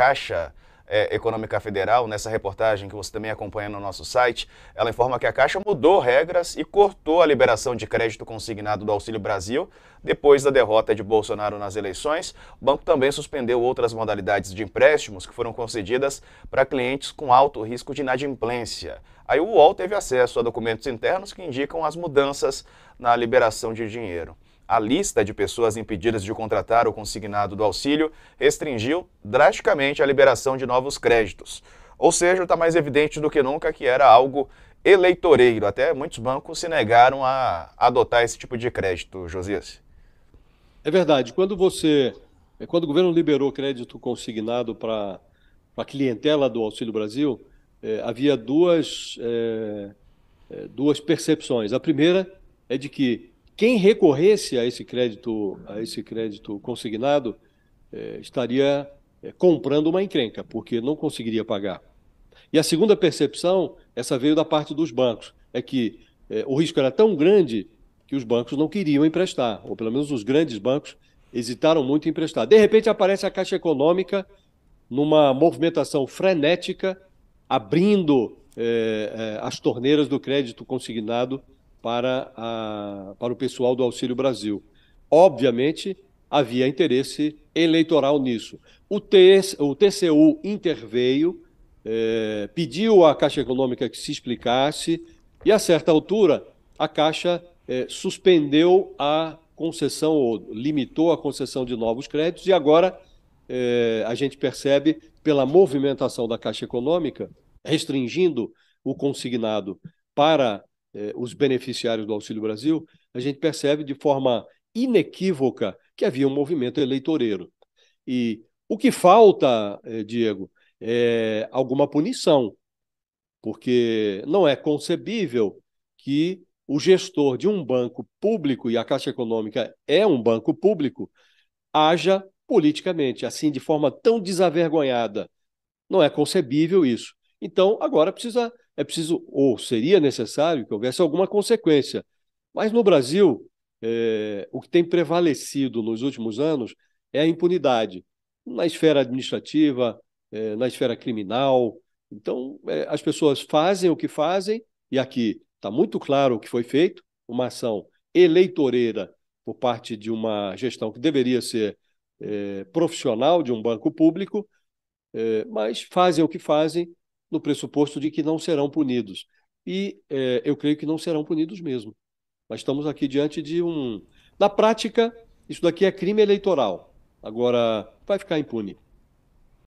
Caixa é, Econômica Federal, nessa reportagem que você também acompanha no nosso site, ela informa que a Caixa mudou regras e cortou a liberação de crédito consignado do Auxílio Brasil depois da derrota de Bolsonaro nas eleições. O banco também suspendeu outras modalidades de empréstimos que foram concedidas para clientes com alto risco de inadimplência. Aí o UOL teve acesso a documentos internos que indicam as mudanças na liberação de dinheiro a lista de pessoas impedidas de contratar o consignado do auxílio restringiu drasticamente a liberação de novos créditos. Ou seja, está mais evidente do que nunca que era algo eleitoreiro. Até muitos bancos se negaram a adotar esse tipo de crédito, Josias. É verdade. Quando você. É, quando o governo liberou crédito consignado para a clientela do Auxílio Brasil, é, havia duas, é, duas percepções. A primeira é de que quem recorresse a esse crédito, a esse crédito consignado é, estaria é, comprando uma encrenca, porque não conseguiria pagar. E a segunda percepção, essa veio da parte dos bancos, é que é, o risco era tão grande que os bancos não queriam emprestar, ou pelo menos os grandes bancos hesitaram muito em emprestar. De repente aparece a Caixa Econômica numa movimentação frenética, abrindo as torneiras do crédito consignado para, a, para o pessoal do Auxílio Brasil. Obviamente, havia interesse eleitoral nisso. O, TS, o TCU interveio, é, pediu à Caixa Econômica que se explicasse, e a certa altura, a Caixa é, suspendeu a concessão, ou limitou a concessão de novos créditos, e agora é, a gente percebe, pela movimentação da Caixa Econômica, restringindo o consignado para eh, os beneficiários do Auxílio Brasil, a gente percebe de forma inequívoca que havia um movimento eleitoreiro. E o que falta, eh, Diego, é alguma punição, porque não é concebível que o gestor de um banco público, e a Caixa Econômica é um banco público, haja politicamente, assim, de forma tão desavergonhada. Não é concebível isso. Então, agora precisa, é preciso, ou seria necessário que houvesse alguma consequência. Mas no Brasil, é, o que tem prevalecido nos últimos anos é a impunidade na esfera administrativa, é, na esfera criminal. Então, é, as pessoas fazem o que fazem, e aqui está muito claro o que foi feito: uma ação eleitoreira por parte de uma gestão que deveria ser profissional de um banco público, mas fazem o que fazem no pressuposto de que não serão punidos. E é, eu creio que não serão punidos mesmo. Mas estamos aqui diante de um. Na prática, isso daqui é crime eleitoral. Agora, vai ficar impune.